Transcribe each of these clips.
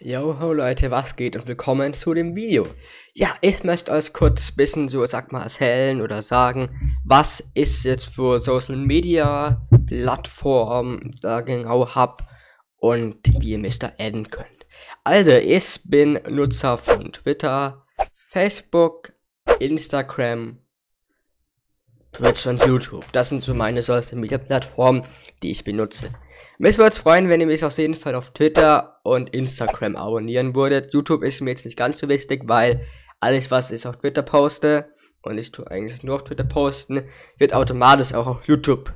Yo ho Leute, was geht und willkommen zu dem Video. Ja, ich möchte euch kurz ein bisschen so, sag mal, erzählen oder sagen, was ist jetzt für Social Media Plattform da genau hab und wie ihr mich da adden könnt. Also, ich bin Nutzer von Twitter, Facebook, Instagram Twitch und YouTube. Das sind so meine Social Media Plattformen, die ich benutze. Mich würde es freuen, wenn ihr mich auf jeden Fall auf Twitter und Instagram abonnieren würdet. YouTube ist mir jetzt nicht ganz so wichtig, weil alles, was ich auf Twitter poste, und ich tue eigentlich nur auf Twitter posten, wird automatisch auch auf YouTube,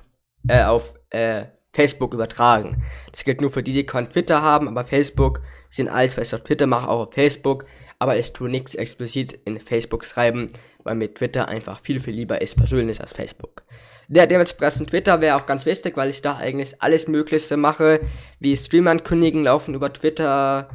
äh, auf äh, Facebook übertragen. Das gilt nur für die, die keinen Twitter haben, aber Facebook sind alles, was ich auf Twitter mache, auch auf Facebook aber ich tue nichts explizit in Facebook schreiben, weil mir Twitter einfach viel, viel lieber ist persönlich als Facebook. Der dementsprechend Twitter wäre auch ganz wichtig, weil ich da eigentlich alles Möglichste mache, wie Streamankündigen laufen über Twitter,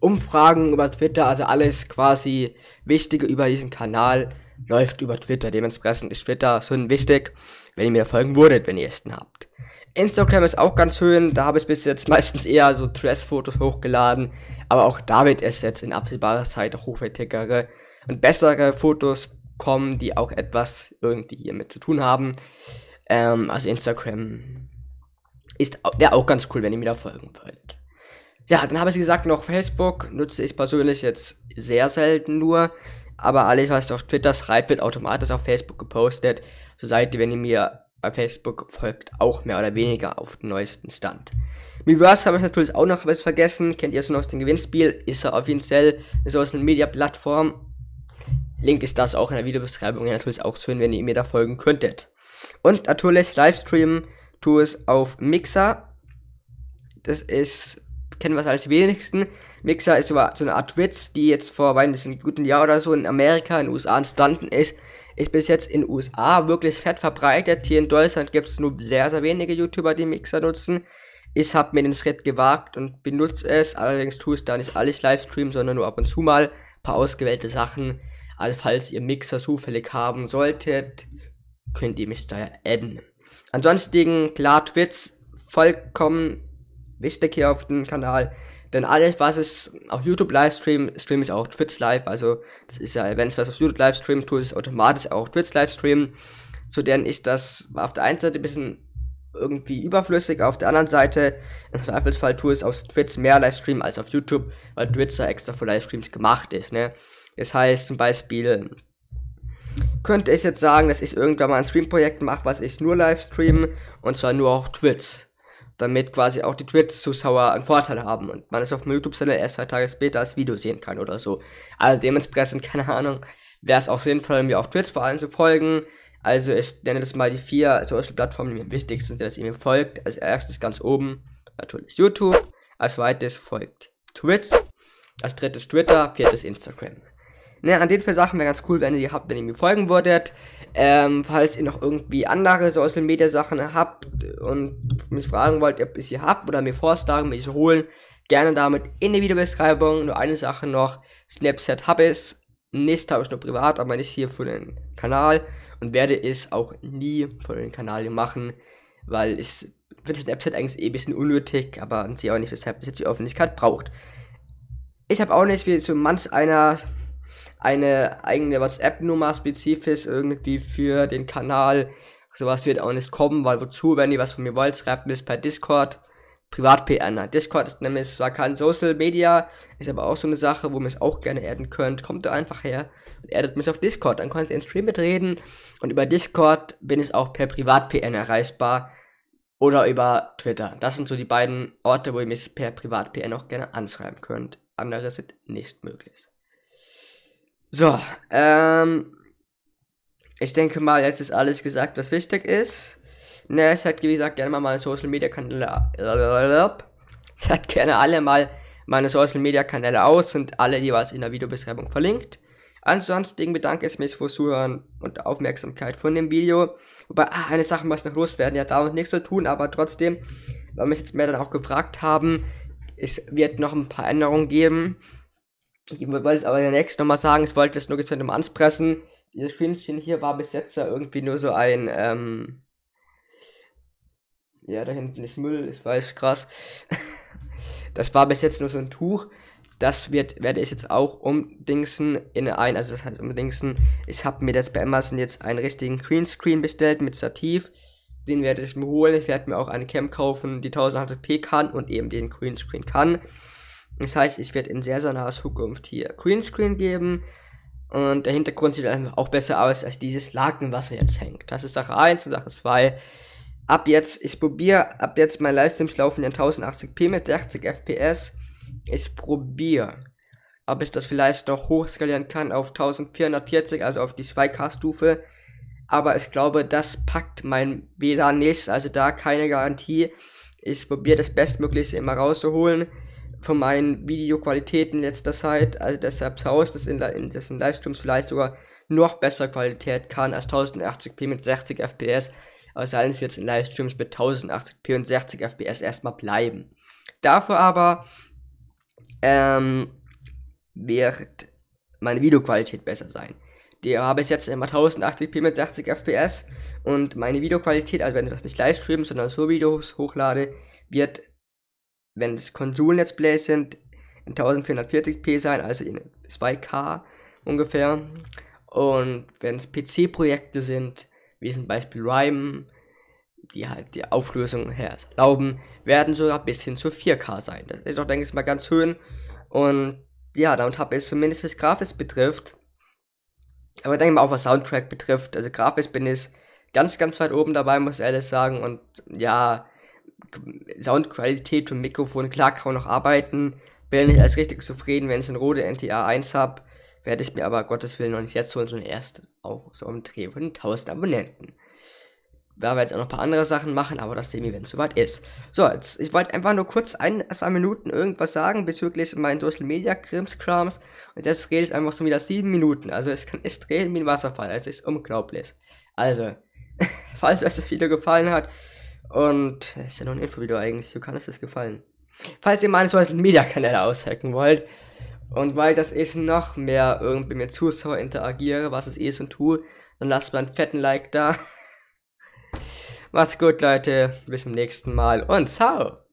Umfragen über Twitter, also alles quasi Wichtige über diesen Kanal läuft über Twitter. Dementsprechend ist Twitter schon wichtig, wenn ihr mir folgen würdet, wenn ihr es denn habt. Instagram ist auch ganz schön, da habe ich bis jetzt meistens eher so Dress-Fotos hochgeladen, aber auch damit ist jetzt in absehbarer Zeit hochwertigere und bessere Fotos kommen, die auch etwas irgendwie hiermit zu tun haben. Ähm, also Instagram ist wäre auch ganz cool, wenn ihr mir da folgen wollt. Ja, dann habe ich gesagt, noch Facebook nutze ich persönlich jetzt sehr selten nur, aber alles, was auf Twitter schreibt, wird automatisch auf Facebook gepostet. Zur Seite, wenn ihr mir Facebook folgt auch mehr oder weniger auf den neuesten Stand. Miiverse habe ich natürlich auch noch was vergessen. Kennt ihr es noch aus dem Gewinnspiel? Ist er offiziell eine Social Media-Plattform. Link ist das auch in der Videobeschreibung natürlich auch zu hin, wenn ihr mir da folgen könntet. Und natürlich Livestreamen tue es auf Mixer. Das ist kennen was als wenigsten. Mixer ist so eine Art Witz, die jetzt vor einem guten Jahr oder so in Amerika, in den USA entstanden ist. Ist bis jetzt in den USA wirklich fett verbreitet. Hier in Deutschland gibt es nur sehr, sehr wenige YouTuber, die Mixer nutzen. Ich habe mir den Schritt gewagt und benutze es. Allerdings tue ich da nicht alles Livestream, sondern nur ab und zu mal ein paar ausgewählte Sachen. Also falls ihr Mixer zufällig haben solltet, könnt ihr mich da adden. Ansonsten, klar, Twitch vollkommen wichtig hier auf dem Kanal. Denn alles, was es auf YouTube Livestream, stream, ich auch Twitch live. Also, das ist ja, wenn es was auf YouTube Livestream tut, ist es automatisch auch Twitch Livestream. Zu denen ist das auf der einen Seite ein bisschen irgendwie überflüssig, auf der anderen Seite im Zweifelsfall tue ich es auf Twitch mehr Livestream als auf YouTube, weil Twitch ja extra für Livestreams gemacht ist, ne? Das heißt zum Beispiel, könnte ich jetzt sagen, dass ich irgendwann mal ein Streamprojekt mache, was ich nur Livestream, und zwar nur auf Twitch damit quasi auch die Twitch-Zuschauer einen Vorteil haben und man es auf dem YouTube-Channel erst zwei Tage später als Video sehen kann oder so. Also dementsprechend, keine Ahnung, wäre es auch sinnvoll, mir auf Twitch vor allem zu folgen. Also ich nenne das mal die vier Social-Plattformen, die mir wichtig sind, dass ihr mir folgt. Als erstes ganz oben natürlich YouTube, als zweites folgt Twitch, als drittes Twitter, viertes Instagram. Ne, an den vier Sachen wäre ganz cool, wenn ihr die habt, wenn ihr mir folgen würdet. Ähm, falls ihr noch irgendwie andere Social Media Sachen habt und mich fragen wollt, ob ich sie habt oder mir vorschlagen, mich holen, gerne damit in der Videobeschreibung. Nur eine Sache noch, Snapchat habe ich, nicht habe ich nur privat, aber nicht hier für den Kanal und werde es auch nie für den Kanal machen, weil ich finde Snapchat eigentlich eh ein bisschen unnötig, aber sehe auch nicht, weshalb es jetzt die Öffentlichkeit braucht. Ich habe auch nicht wie so manch einer eine eigene WhatsApp-Nummer spezifisch irgendwie für den Kanal. Sowas wird auch nicht kommen, weil wozu, wenn ihr was von mir wollt, schreibt mir es per Discord. Privat-PN. Discord ist nämlich zwar kein Social Media, ist aber auch so eine Sache, wo ihr mich auch gerne erden könnt. Kommt da einfach her und erdet mich auf Discord. Dann könnt ihr im Stream mitreden. Und über Discord bin ich auch per Privat-PN erreichbar. Oder über Twitter. Das sind so die beiden Orte, wo ihr mich per Privat-PN auch gerne anschreiben könnt. Andere sind nicht möglich. So, ähm, ich denke mal, jetzt ist alles gesagt, was wichtig ist. Ne, es hat, wie gesagt, gerne mal meine Social Media Kanäle. Es hat gerne alle mal meine Social Media Kanäle aus, und alle jeweils in der Videobeschreibung verlinkt. Ansonsten bedanke ich mich fürs Zuhören und Aufmerksamkeit von dem Video. Wobei, ah, eine Sache muss noch loswerden, ja, damit nichts zu tun, aber trotzdem, weil mich jetzt mehr dann auch gefragt haben, es wird noch ein paar Änderungen geben. Ich wollte es aber in der nochmal sagen, ich wollte es nur jetzt mit Anspressen. Dieses Screenchen hier war bis jetzt ja irgendwie nur so ein, ähm Ja, da hinten ist Müll, ich weiß, krass. das war bis jetzt nur so ein Tuch. Das wird, werde ich jetzt auch umdingsen in ein, also das heißt umdingsen, ich habe mir das bei Amazon jetzt einen richtigen Greenscreen bestellt mit Stativ. Den werde ich mir holen. Ich werde mir auch eine Cam kaufen, die 1080p kann und eben den Greenscreen kann. Das heißt, ich werde in sehr, sehr naher Zukunft hier Greenscreen geben. Und der Hintergrund sieht einfach auch besser aus als dieses Laken, was er jetzt hängt. Das ist Sache 1 und Sache 2. Ab jetzt, ich probiere, ab jetzt mein Livestreams laufen in 1080p mit 60 FPS. Ich probiere, ob ich das vielleicht noch hochskalieren kann auf 1440, also auf die 2K-Stufe. Aber ich glaube, das packt mein WLAN nicht, also da keine Garantie. Ich probiere das Bestmöglichste immer rauszuholen von meinen Videoqualitäten letzter Zeit. Also deshalb tauscht es in, in dessen Livestreams vielleicht sogar noch bessere Qualität kann als 1080p mit 60 FPS. Aber allerdings wird es in Livestreams mit 1080p und 60 FPS erstmal bleiben. Dafür aber ähm, wird meine Videoqualität besser sein. Die habe ich jetzt immer 1080p mit 60 FPS und meine Videoqualität, also wenn ich das nicht live streamen, sondern so Videos hochlade, wird wenn es Konsolen-Let's Plays sind, in 1440p sein, also in 2K ungefähr. Und wenn es PC-Projekte sind, wie zum Beispiel Rhyme, die halt die Auflösung her erlauben, werden sogar bis hin zu 4K sein. Das ist auch, denke ich mal, ganz schön. Und ja, damit habe ich zumindest was Grafis betrifft. Aber denke ich mal auch was Soundtrack betrifft. Also Grafis bin ich ganz, ganz weit oben dabei, muss ich ehrlich sagen. Und ja, Soundqualität vom Mikrofon, klar kann man noch arbeiten. Bin nicht als richtig zufrieden, wenn ich ein Rode NTA 1 habe. Werde ich mir aber Gottes Willen noch nicht jetzt holen, sondern erst auch so im Dreh von 1000 Abonnenten. Da werde jetzt auch noch ein paar andere Sachen machen, aber das sehen wir, wenn es soweit ist. So, jetzt, ich wollte einfach nur kurz ein, zwei Minuten irgendwas sagen bezüglich meinen Social Media Krimskrams. Und jetzt rede ich einfach so wieder sieben Minuten. Also es kann es drehen wie ein Wasserfall. Also, es ist unglaublich. Also, falls euch das Video gefallen hat, und ist ja noch ein Infovideo eigentlich, so kann es das gefallen. Falls ihr meine Social Media Kanäle aushacken wollt und weil das ist noch mehr irgendwie mit Zuschauer interagiere, was es ist eh und tue, dann lasst mal einen fetten Like da. Macht's gut, Leute. Bis zum nächsten Mal und ciao.